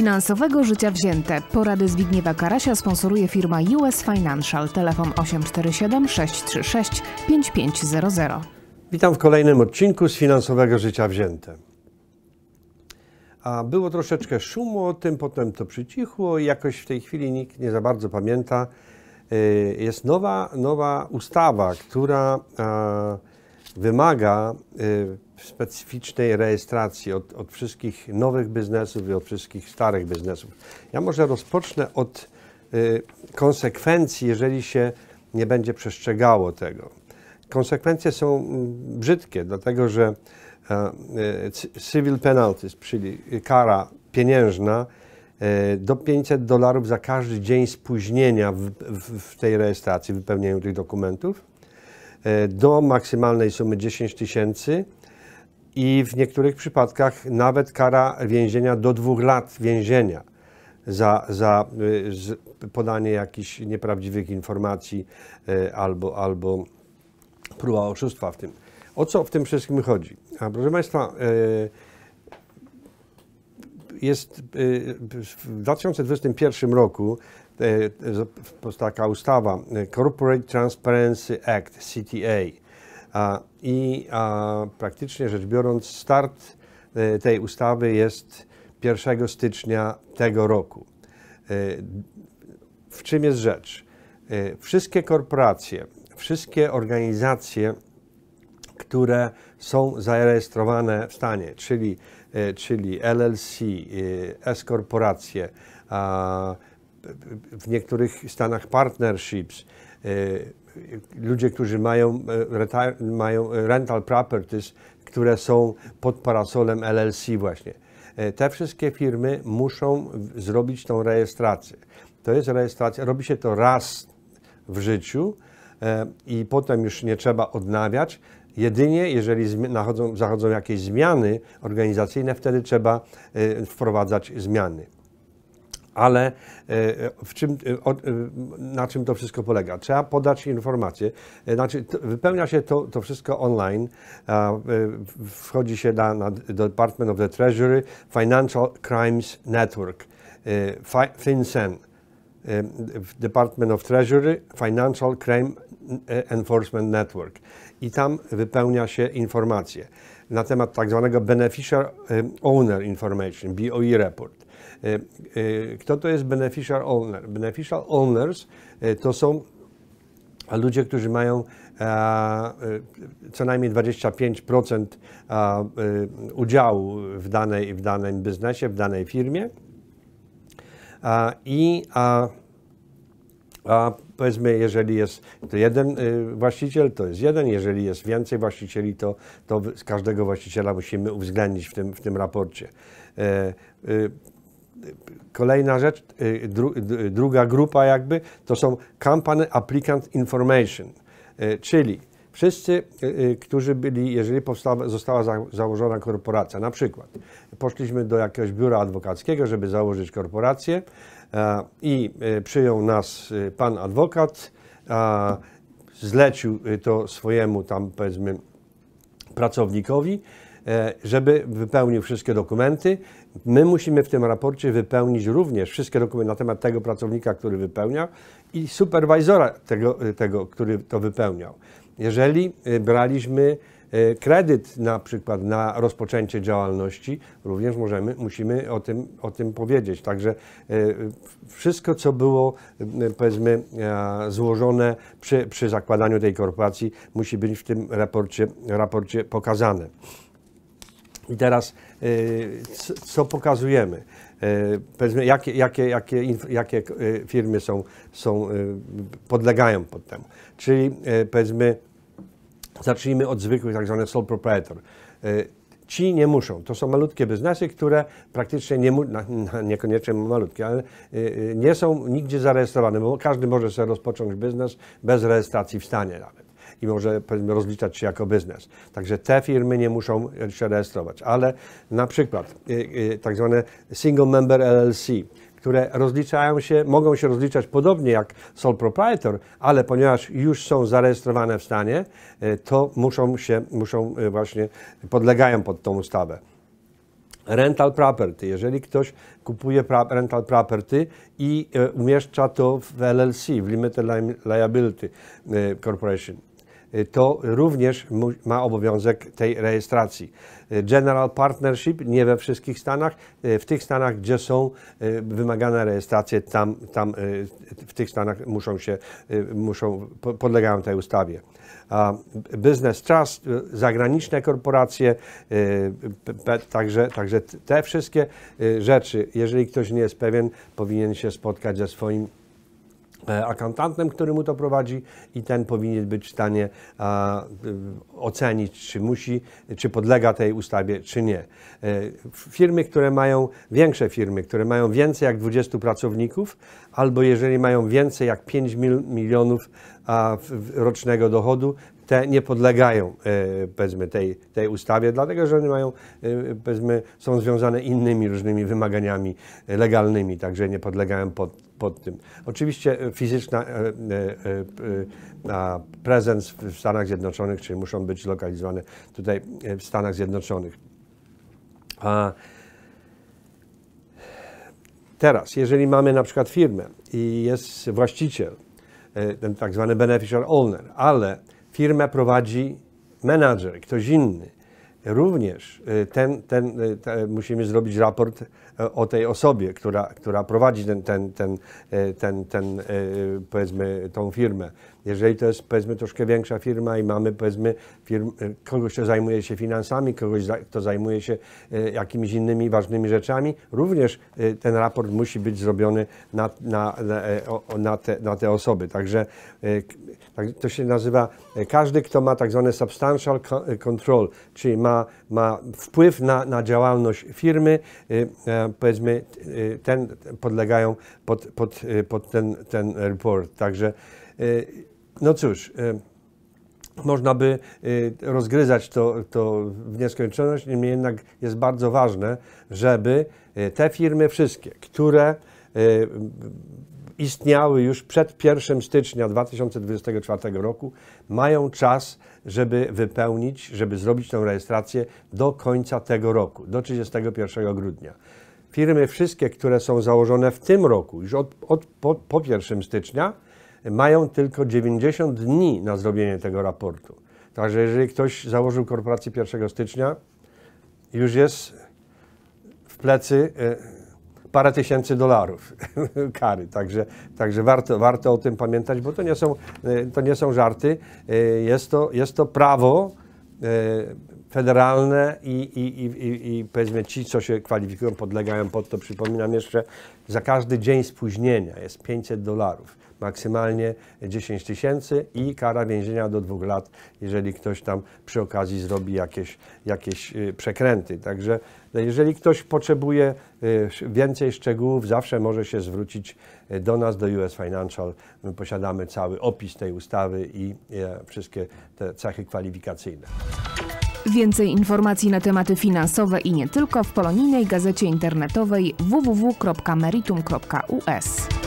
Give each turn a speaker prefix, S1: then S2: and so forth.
S1: finansowego życia wzięte. Porady Zbigniewa Karasia sponsoruje firma US Financial. Telefon 847 636 5500. Witam w kolejnym odcinku z finansowego życia wzięte. A było troszeczkę szumu o tym, potem to przycichło i jakoś w tej chwili nikt nie za bardzo pamięta. Y, jest nowa, nowa ustawa, która wymaga y, specyficznej rejestracji od, od, wszystkich nowych biznesów i od wszystkich starych biznesów. Ja może rozpocznę od y, konsekwencji, jeżeli się nie będzie przestrzegało tego. Konsekwencje są mm, brzydkie, dlatego że e, e, civil penalties, czyli kara pieniężna, e, do 500 dolarów za każdy dzień spóźnienia w, w, w tej rejestracji, wypełnieniu tych dokumentów. E, do maksymalnej sumy 10 tysięcy i w niektórych przypadkach nawet kara więzienia do dwóch lat więzienia za, za e, podanie jakichś nieprawdziwych informacji e, albo, albo próba oszustwa w tym. O co w tym wszystkim chodzi? A proszę Państwa, jest w 2021 roku E, taka ustawa e, Corporate Transparency Act, CTA. I praktycznie rzecz biorąc, start e, tej ustawy jest 1 stycznia tego roku. W czym jest rzecz? Wszystkie korporacje, wszystkie organizacje, które są zarejestrowane w stanie, czyli, czyli LLC, S-korporacje, w niektórych stanach partnerships, y, ludzie, którzy mają, y, mają y, rental properties, które są pod parasolem LLC właśnie. Te wszystkie firmy muszą zrobić tą rejestrację. To jest rejestracja, robi się to raz w życiu i potem już nie trzeba odnawiać. Jedynie jeżeli zachodzą jakieś zmiany organizacyjne, wtedy trzeba wprowadzać zmiany ale e, e, w czym, e, na czym to wszystko polega? Trzeba podać informacje. Znaczy, wypełnia się to, to wszystko online. Wchodzi się na, na Department of the Treasury, Financial Crimes Network, FinCEN. Department of Treasury, Financial Crime Enforcement Network i tam wypełnia się informacje na temat tak zwanego Beneficial Owner Information, BOE Report. E, e, kto to jest beneficial owner? Beneficial owners e, to są ludzie, którzy mają co najmniej 25% udziału w, danej, w danym biznesie, w danej firmie. I a powiedzmy, jeżeli jest to jeden właściciel, to jest jeden, jeżeli jest więcej właścicieli, to, to każdego właściciela musimy uwzględnić w tym, w tym raporcie kolejna rzecz, y, y, druga grupa jakby, to są Company Applicant Information, y, czyli wszyscy, którzy byli, jeżeli powstała, została założona korporacja, na przykład poszliśmy do jakiegoś biura adwokackiego, żeby założyć korporację i przyjął nas pan adwokat, zlecił to swojemu tam powiedzmy pracownikowi, E, żeby wypełnił wszystkie dokumenty. My musimy w tym raporcie wypełnić również wszystkie dokumenty na temat tego pracownika, który wypełniał i superwizora tego, e, tego który to wypełniał. Jeżeli e, braliśmy kredyt na przykład na rozpoczęcie działalności, również możemy, musimy o tym, o tym powiedzieć. Także wszystko, co było powiedzmy złożone przy, przy zakładaniu tej korporacji, musi być w tym raporcie, raporcie pokazane. I teraz y, co pokazujemy? Y, powiedzmy, jakie, jakie, jakie, jakie y, firmy są, są, podlegają pod temu. Czyli powiedzmy, zacznijmy od zwykłych tak zwanych sole proprietor. Ci nie muszą. To są malutkie biznesy, które praktycznie nie, niekoniecznie malutkie, ale nie są nigdzie zarejestrowane, bo każdy może sobie rozpocząć biznes bez rejestracji w stanie nawet i może powiedzmy, rozliczać się jako biznes. Także te firmy nie muszą e, się rejestrować, ale na przykład e, e, tak zwane single member LLC, które rozliczają się, mogą się rozliczać podobnie jak sole proprietor, ale ponieważ już są zarejestrowane w stanie, to muszą się, muszą właśnie, podlegają pod tą ustawę. Rental property. Jeżeli ktoś kupuje rental property i umieszcza to w LLC, w Limited Liability Corporation, Y, to również ma obowiązek tej rejestracji. Y, General Partnership nie we wszystkich stanach, y, w tych stanach, gdzie są wymagane rejestracje, tam, tam w tych stanach muszą się, muszą, podlegają tej ustawie. Business Trust, zagraniczne korporacje, także, także te wszystkie rzeczy, jeżeli ktoś nie jest pewien, powinien się spotkać ze swoim E, akantantem, który mu to prowadzi i ten powinien być w stanie e, ocenić, czy musi, czy podlega tej ustawie, czy nie. E, firmy, które mają, większe firmy, które mają więcej jak 20 pracowników, albo jeżeli mają więcej jak 5 milionów rocznego dochodu, te nie podlegają e, powiedzmy tej, tej ustawie, dlatego że one mają, e, powiedzmy, są związane innymi różnymi wymaganiami e, legalnymi, także nie podlegają pod, pod tym. Oczywiście fizyczna prezenc w Stanach Zjednoczonych, czyli muszą być zlokalizowane tutaj w Stanach Zjednoczonych. A teraz, jeżeli mamy na przykład firmę i jest właściciel, ten tak zwany beneficial owner, ale firmę prowadzi menadżer, ktoś inny. Również y, ten, ten, y, ten musimy zrobić raport E, o tej osobie, która, która prowadzi ten, ten, ten, e, ten, ten e, powiedzmy, tą firmę. Jeżeli to jest, powiedzmy, troszkę większa firma i mamy, powiedzmy, firm, kogoś, kto zajmuje się finansami, kogoś, kto zajmuje się jakimiś innymi ważnymi rzeczami, również ten raport musi być zrobiony na, na, na, te, na te osoby. Także tak, to się nazywa, każdy, kto ma tak zwany substantial control, czyli ma, ma wpływ na, na działalność firmy, powiedzmy, y, ten podlegają pod, pod, y, pod ten, ten report. Także y, no cóż, można by rozgryzać to, to w nieskończoność, niemniej jednak jest bardzo ważne, żeby te firmy wszystkie, które istniały już przed 1 stycznia 2024 roku, mają czas, żeby wypełnić, żeby zrobić tę rejestrację do końca tego roku, do 31 grudnia firmy wszystkie, które są założone w tym roku, już od, od po, po 1 stycznia, mają tylko 90 dni na zrobienie tego raportu. Także jeżeli ktoś założył korporację 1 stycznia, już jest w plecy e, parę tysięcy dolarów kary. Także, także warto, warto o tym pamiętać, bo to nie są, e, to nie są żarty. E, jest to, jest to prawo federalne i, i, i, i powiedzmy ci, co się kwalifikują, podlegają pod to. Przypominam jeszcze, za każdy dzień spóźnienia jest 500 dolarów, maksymalnie 10 tysięcy i kara więzienia do dwóch lat, jeżeli ktoś tam przy okazji zrobi jakieś, jakieś y, przekręty. Także no, jeżeli ktoś potrzebuje y, więcej szczegółów, zawsze może się zwrócić y, do nas, do US Financial. My posiadamy cały opis tej ustawy i wszystkie te cechy kwalifikacyjne. Więcej informacji na tematy finansowe i nie tylko w polonijnej gazecie internetowej www.meritum.us.